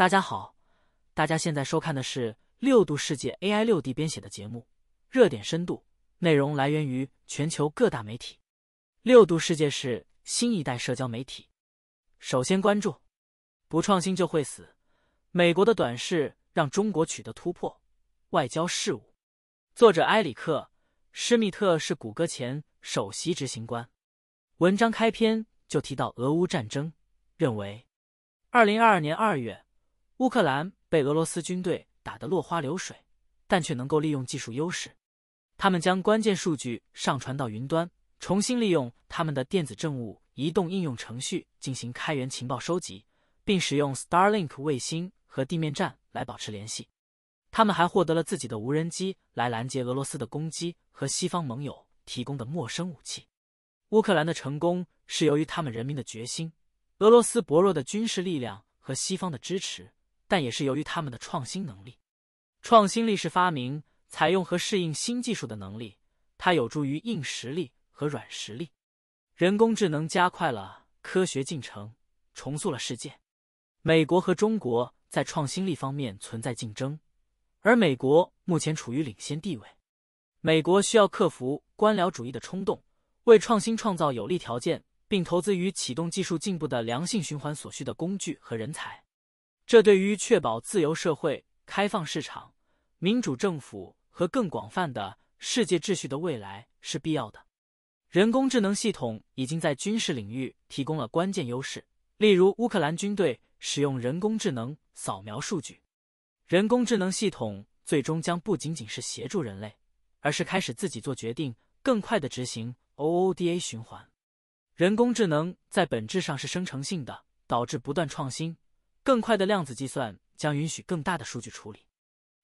大家好，大家现在收看的是六度世界 AI 六 D 编写的节目，热点深度内容来源于全球各大媒体。六度世界是新一代社交媒体。首先关注，不创新就会死。美国的短视让中国取得突破。外交事务作者埃里克·施密特是谷歌前首席执行官。文章开篇就提到俄乌战争，认为二零二二年二月。乌克兰被俄罗斯军队打得落花流水，但却能够利用技术优势。他们将关键数据上传到云端，重新利用他们的电子政务移动应用程序进行开源情报收集，并使用 Starlink 卫星和地面站来保持联系。他们还获得了自己的无人机来拦截俄罗斯的攻击和西方盟友提供的陌生武器。乌克兰的成功是由于他们人民的决心、俄罗斯薄弱的军事力量和西方的支持。但也是由于他们的创新能力，创新力是发明、采用和适应新技术的能力，它有助于硬实力和软实力。人工智能加快了科学进程，重塑了世界。美国和中国在创新力方面存在竞争，而美国目前处于领先地位。美国需要克服官僚主义的冲动，为创新创造有利条件，并投资于启动技术进步的良性循环所需的工具和人才。这对于确保自由社会、开放市场、民主政府和更广泛的世界秩序的未来是必要的。人工智能系统已经在军事领域提供了关键优势，例如乌克兰军队使用人工智能扫描数据。人工智能系统最终将不仅仅是协助人类，而是开始自己做决定，更快的执行 OODA 循环。人工智能在本质上是生成性的，导致不断创新。更快的量子计算将允许更大的数据处理。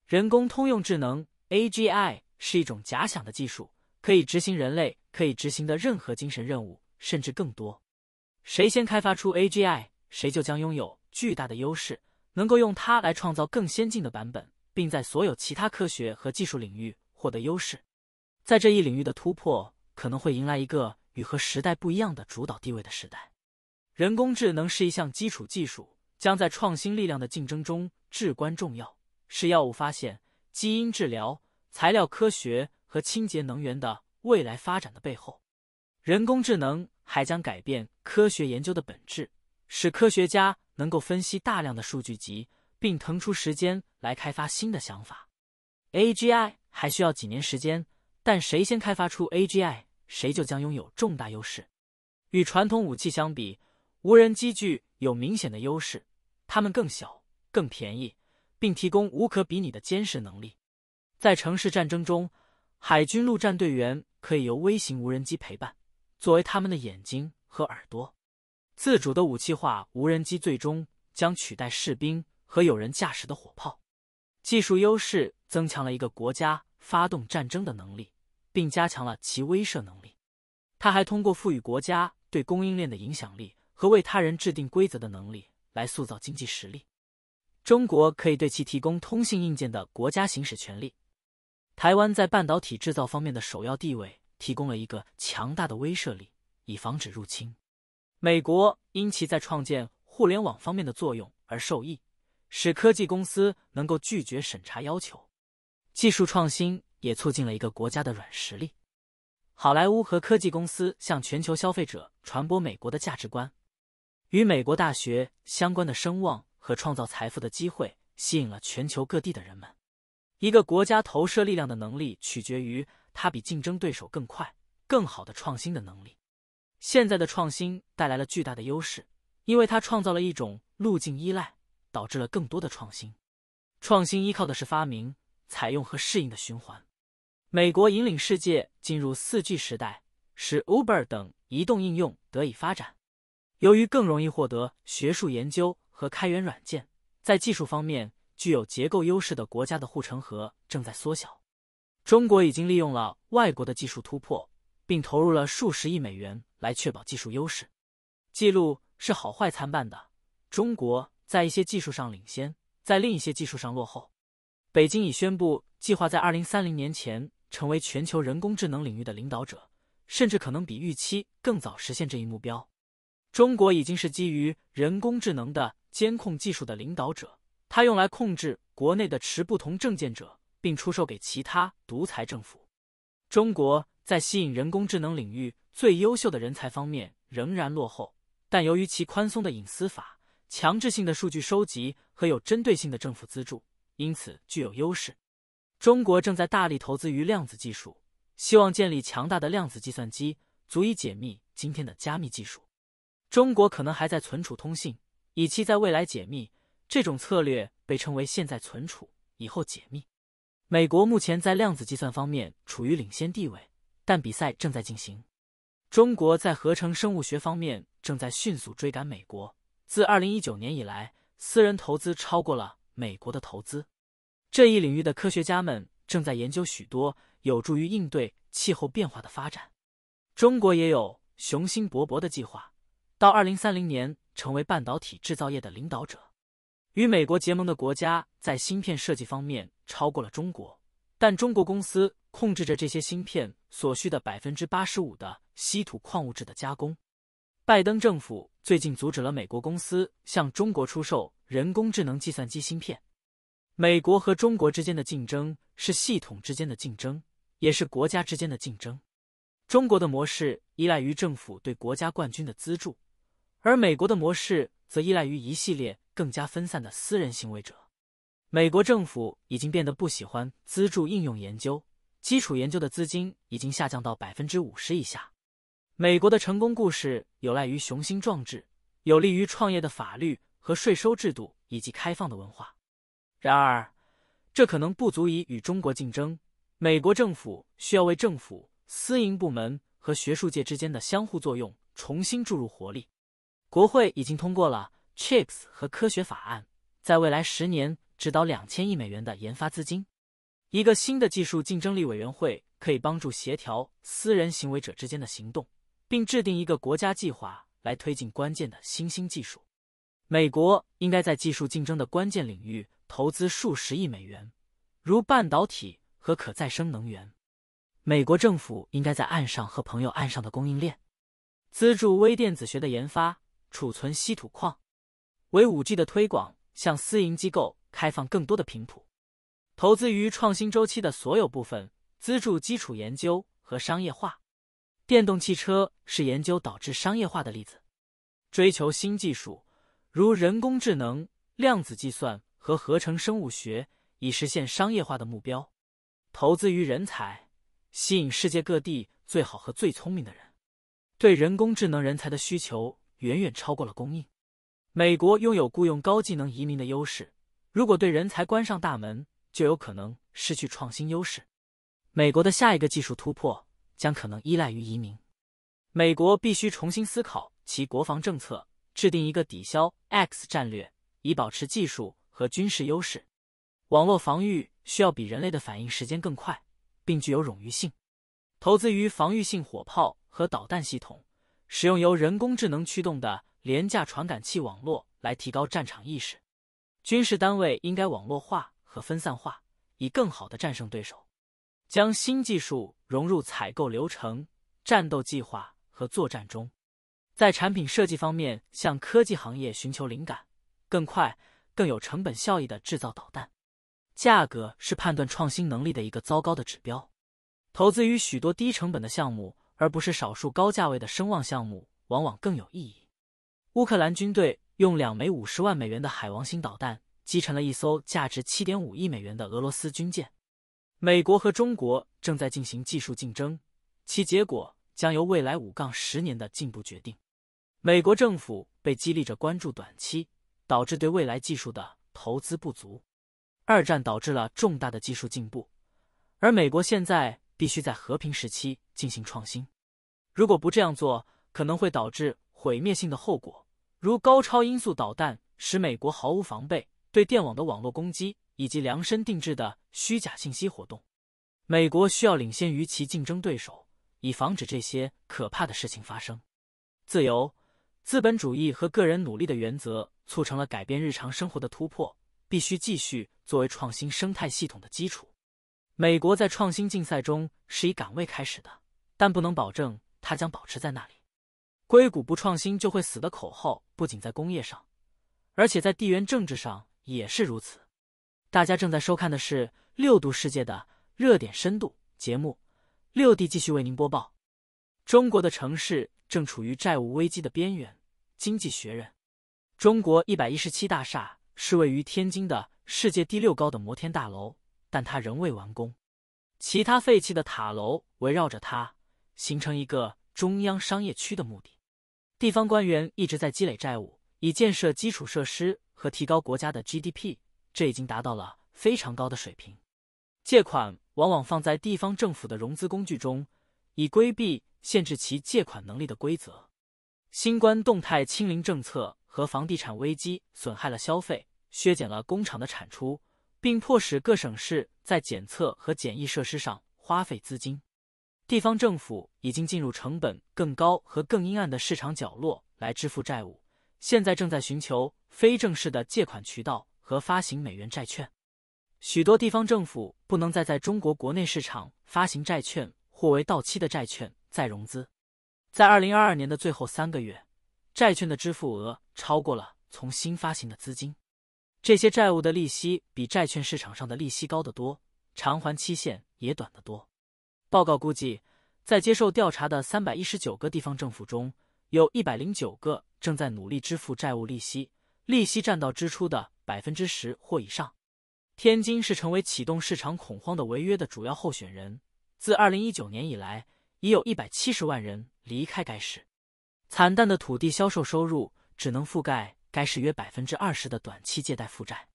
人工通用智能 （AGI） 是一种假想的技术，可以执行人类可以执行的任何精神任务，甚至更多。谁先开发出 AGI，谁就将拥有巨大的优势，能够用它来创造更先进的版本，并在所有其他科学和技术领域获得优势。在这一领域的突破，可能会迎来一个与和时代不一样的主导地位的时代。人工智能是一项基础技术。将在创新力量的竞争中至关重要，是药物发现、基因治疗、材料科学和清洁能源的未来发展的背后。人工智能还将改变科学研究的本质，使科学家能够分析大量的数据集，并腾出时间来开发新的想法。AGI 还需要几年时间，但谁先开发出 AGI，谁就将拥有重大优势。与传统武器相比。无人机具有明显的优势，它们更小、更便宜，并提供无可比拟的监视能力。在城市战争中，海军陆战队员可以由微型无人机陪伴，作为他们的眼睛和耳朵。自主的武器化无人机最终将取代士兵和有人驾驶的火炮。技术优势增强了一个国家发动战争的能力，并加强了其威慑能力。它还通过赋予国家对供应链的影响力。和为他人制定规则的能力来塑造经济实力。中国可以对其提供通信硬件的国家行使权利。台湾在半导体制造方面的首要地位提供了一个强大的威慑力，以防止入侵。美国因其在创建互联网方面的作用而受益，使科技公司能够拒绝审查要求。技术创新也促进了一个国家的软实力。好莱坞和科技公司向全球消费者传播美国的价值观。与美国大学相关的声望和创造财富的机会吸引了全球各地的人们。一个国家投射力量的能力取决于它比竞争对手更快、更好的创新的能力。现在的创新带来了巨大的优势，因为它创造了一种路径依赖，导致了更多的创新。创新依靠的是发明、采用和适应的循环。美国引领世界进入四 G 时代，使 Uber 等移动应用得以发展。由于更容易获得学术研究和开源软件，在技术方面具有结构优势的国家的护城河正在缩小。中国已经利用了外国的技术突破，并投入了数十亿美元来确保技术优势。记录是好坏参半的。中国在一些技术上领先，在另一些技术上落后。北京已宣布计划在二零三零年前成为全球人工智能领域的领导者，甚至可能比预期更早实现这一目标。中国已经是基于人工智能的监控技术的领导者，它用来控制国内的持不同证件者，并出售给其他独裁政府。中国在吸引人工智能领域最优秀的人才方面仍然落后，但由于其宽松的隐私法、强制性的数据收集和有针对性的政府资助，因此具有优势。中国正在大力投资于量子技术，希望建立强大的量子计算机，足以解密今天的加密技术。中国可能还在存储通信，以期在未来解密。这种策略被称为“现在存储，以后解密”。美国目前在量子计算方面处于领先地位，但比赛正在进行。中国在合成生物学方面正在迅速追赶美国。自2019年以来，私人投资超过了美国的投资。这一领域的科学家们正在研究许多有助于应对气候变化的发展。中国也有雄心勃勃的计划。到二零三零年成为半导体制造业的领导者，与美国结盟的国家在芯片设计方面超过了中国，但中国公司控制着这些芯片所需的百分之八十五的稀土矿物质的加工。拜登政府最近阻止了美国公司向中国出售人工智能计算机芯片。美国和中国之间的竞争是系统之间的竞争，也是国家之间的竞争。中国的模式依赖于政府对国家冠军的资助。而美国的模式则依赖于一系列更加分散的私人行为者。美国政府已经变得不喜欢资助应用研究，基础研究的资金已经下降到百分之五十以下。美国的成功故事有赖于雄心壮志，有利于创业的法律和税收制度以及开放的文化。然而，这可能不足以与中国竞争。美国政府需要为政府、私营部门和学术界之间的相互作用重新注入活力。国会已经通过了 Chips 和科学法案，在未来十年指导两千亿美元的研发资金。一个新的技术竞争力委员会可以帮助协调私人行为者之间的行动，并制定一个国家计划来推进关键的新兴技术。美国应该在技术竞争的关键领域投资数十亿美元，如半导体和可再生能源。美国政府应该在岸上和朋友岸上的供应链，资助微电子学的研发。储存稀土矿，为五 G 的推广向私营机构开放更多的频谱，投资于创新周期的所有部分，资助基础研究和商业化。电动汽车是研究导致商业化的例子。追求新技术，如人工智能、量子计算和合成生物学，以实现商业化的目标。投资于人才，吸引世界各地最好和最聪明的人。对人工智能人才的需求。远远超过了供应。美国拥有雇佣高技能移民的优势，如果对人才关上大门，就有可能失去创新优势。美国的下一个技术突破将可能依赖于移民。美国必须重新思考其国防政策，制定一个抵消 X 战略，以保持技术和军事优势。网络防御需要比人类的反应时间更快，并具有冗余性。投资于防御性火炮和导弹系统。使用由人工智能驱动的廉价传感器网络来提高战场意识。军事单位应该网络化和分散化，以更好的战胜对手。将新技术融入采购流程、战斗计划和作战中。在产品设计方面，向科技行业寻求灵感，更快、更有成本效益的制造导弹。价格是判断创新能力的一个糟糕的指标。投资于许多低成本的项目。而不是少数高价位的声望项目，往往更有意义。乌克兰军队用两枚五十万美元的海王星导弹击沉了一艘价值七点五亿美元的俄罗斯军舰。美国和中国正在进行技术竞争，其结果将由未来五杠十年的进步决定。美国政府被激励着关注短期，导致对未来技术的投资不足。二战导致了重大的技术进步，而美国现在。必须在和平时期进行创新。如果不这样做，可能会导致毁灭性的后果，如高超音速导弹使美国毫无防备、对电网的网络攻击以及量身定制的虚假信息活动。美国需要领先于其竞争对手，以防止这些可怕的事情发生。自由、资本主义和个人努力的原则促成了改变日常生活的突破，必须继续作为创新生态系统的基础。美国在创新竞赛中是以岗位开始的，但不能保证它将保持在那里。硅谷不创新就会死的口号不仅在工业上，而且在地缘政治上也是如此。大家正在收看的是《六度世界的热点深度》节目，六弟继续为您播报。中国的城市正处于债务危机的边缘。经济学人，中国一百一十七大厦是位于天津的世界第六高的摩天大楼。但它仍未完工。其他废弃的塔楼围绕着它，形成一个中央商业区的目的。地方官员一直在积累债务，以建设基础设施和提高国家的 GDP。这已经达到了非常高的水平。借款往往放在地方政府的融资工具中，以规避限制其借款能力的规则。新冠动态清零政策和房地产危机损害了消费，削减了工厂的产出。并迫使各省市在检测和检疫设施上花费资金。地方政府已经进入成本更高和更阴暗的市场角落来支付债务，现在正在寻求非正式的借款渠道和发行美元债券。许多地方政府不能再在中国国内市场发行债券或为到期的债券再融资。在二零二二年的最后三个月，债券的支付额超过了从新发行的资金。这些债务的利息比债券市场上的利息高得多，偿还期限也短得多。报告估计，在接受调查的三百一十九个地方政府中，有一百零九个正在努力支付债务利息，利息占到支出的百分之十或以上。天津是成为启动市场恐慌的违约的主要候选人。自二零一九年以来，已有一百七十万人离开该市。惨淡的土地销售收入只能覆盖。该是约百分之二十的短期借贷负债，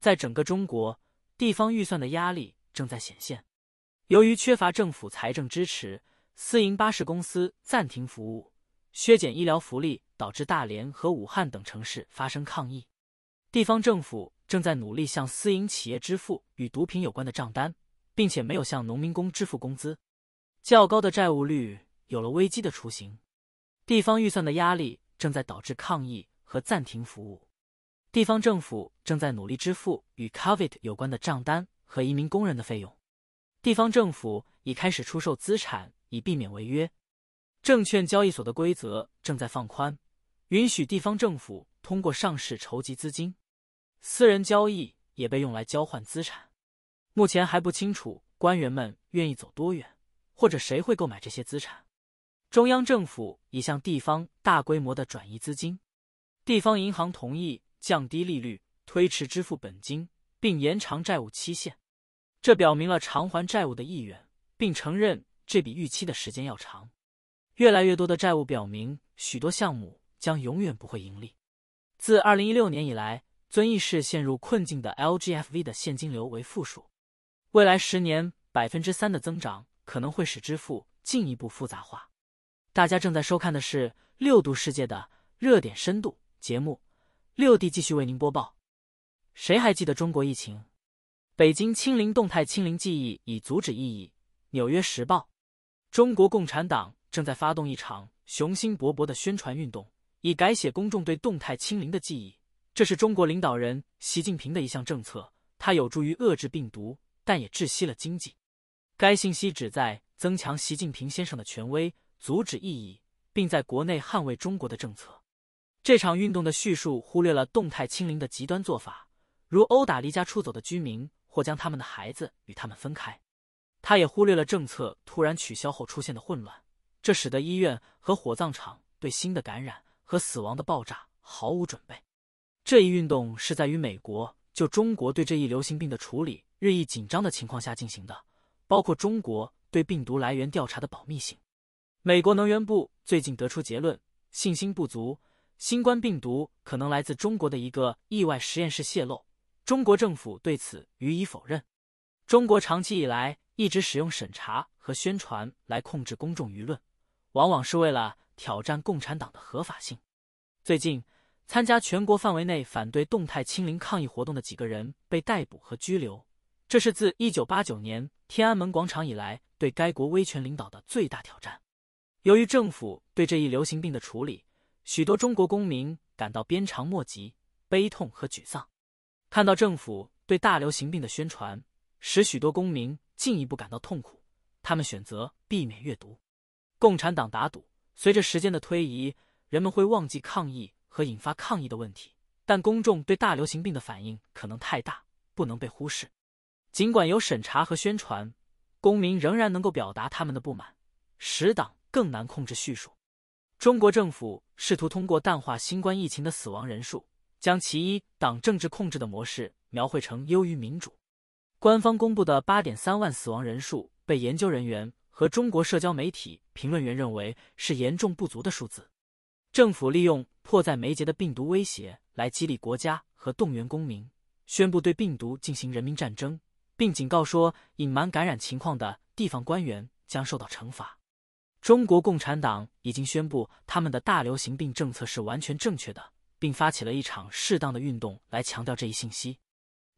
在整个中国，地方预算的压力正在显现。由于缺乏政府财政支持，私营巴士公司暂停服务，削减医疗福利，导致大连和武汉等城市发生抗议。地方政府正在努力向私营企业支付与毒品有关的账单，并且没有向农民工支付工资。较高的债务率有了危机的雏形，地方预算的压力正在导致抗议。和暂停服务，地方政府正在努力支付与 COVID 有关的账单和移民工人的费用。地方政府已开始出售资产以避免违约。证券交易所的规则正在放宽，允许地方政府通过上市筹集资金。私人交易也被用来交换资产。目前还不清楚官员们愿意走多远，或者谁会购买这些资产。中央政府已向地方大规模的转移资金。地方银行同意降低利率、推迟支付本金，并延长债务期限，这表明了偿还债务的意愿，并承认这笔预期的时间要长。越来越多的债务表明，许多项目将永远不会盈利。自二零一六年以来，遵义市陷入困境的 LGFV 的现金流为负数。未来十年百分之三的增长可能会使支付进一步复杂化。大家正在收看的是六度世界的热点深度。节目六弟继续为您播报：谁还记得中国疫情？北京清零动态清零记忆已阻止异议。纽约时报：中国共产党正在发动一场雄心勃勃的宣传运动，以改写公众对动态清零的记忆。这是中国领导人习近平的一项政策，它有助于遏制病毒，但也窒息了经济。该信息旨在增强习近平先生的权威，阻止异议，并在国内捍卫中国的政策。这场运动的叙述忽略了动态清零的极端做法，如殴打离家出走的居民或将他们的孩子与他们分开。他也忽略了政策突然取消后出现的混乱，这使得医院和火葬场对新的感染和死亡的爆炸毫无准备。这一运动是在与美国就中国对这一流行病的处理日益紧张的情况下进行的，包括中国对病毒来源调查的保密性。美国能源部最近得出结论，信心不足。新冠病毒可能来自中国的一个意外实验室泄露，中国政府对此予以否认。中国长期以来一直使用审查和宣传来控制公众舆论，往往是为了挑战共产党的合法性。最近，参加全国范围内反对动态清零抗议活动的几个人被逮捕和拘留，这是自一九八九年天安门广场以来对该国威权领导的最大挑战。由于政府对这一流行病的处理。许多中国公民感到鞭长莫及、悲痛和沮丧。看到政府对大流行病的宣传，使许多公民进一步感到痛苦。他们选择避免阅读。共产党打赌，随着时间的推移，人们会忘记抗议和引发抗议的问题，但公众对大流行病的反应可能太大，不能被忽视。尽管有审查和宣传，公民仍然能够表达他们的不满，使党更难控制叙述。中国政府试图通过淡化新冠疫情的死亡人数，将其一党政治控制的模式描绘成优于民主。官方公布的8.3万死亡人数被研究人员和中国社交媒体评论员认为是严重不足的数字。政府利用迫在眉睫的病毒威胁来激励国家和动员公民，宣布对病毒进行人民战争，并警告说隐瞒感染情况的地方官员将受到惩罚。中国共产党已经宣布他们的大流行病政策是完全正确的，并发起了一场适当的运动来强调这一信息。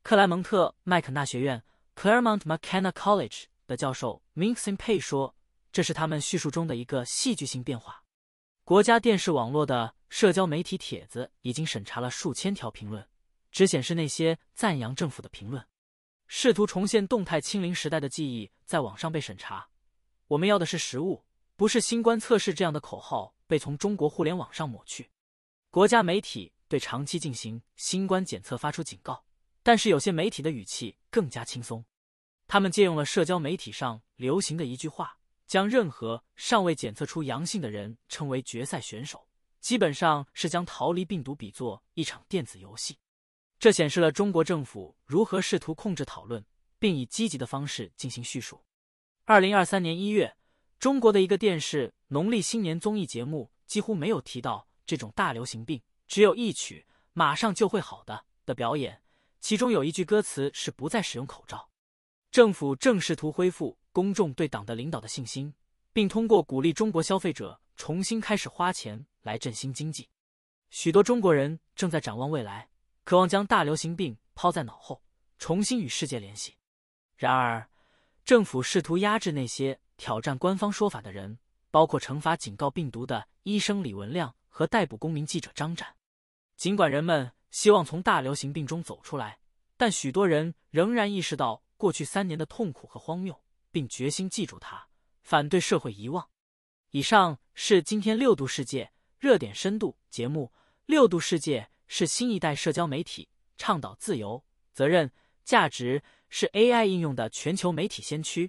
克莱蒙特麦肯纳学院 （Clemont McKenna College） 的教授 Minksin p a y 说：“这是他们叙述中的一个戏剧性变化。”国家电视网络的社交媒体帖子已经审查了数千条评论，只显示那些赞扬政府的评论。试图重现动态清零时代的记忆在网上被审查。我们要的是实物。不是新冠测试这样的口号被从中国互联网上抹去。国家媒体对长期进行新冠检测发出警告，但是有些媒体的语气更加轻松。他们借用了社交媒体上流行的一句话，将任何尚未检测出阳性的人称为“决赛选手”，基本上是将逃离病毒比作一场电子游戏。这显示了中国政府如何试图控制讨论，并以积极的方式进行叙述。二零二三年一月。中国的一个电视农历新年综艺节目几乎没有提到这种大流行病，只有一曲“马上就会好的”的表演。其中有一句歌词是“不再使用口罩”。政府正试图恢复公众对党的领导的信心，并通过鼓励中国消费者重新开始花钱来振兴经济。许多中国人正在展望未来，渴望将大流行病抛在脑后，重新与世界联系。然而，政府试图压制那些。挑战官方说法的人，包括惩罚警告病毒的医生李文亮和逮捕公民记者张展。尽管人们希望从大流行病中走出来，但许多人仍然意识到过去三年的痛苦和荒谬，并决心记住它，反对社会遗忘。以上是今天六度世界热点深度节目。六度世界是新一代社交媒体，倡导自由、责任、价值，是 AI 应用的全球媒体先驱。